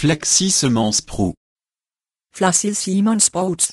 Flexie-semensproet. Flaccid-semensproet.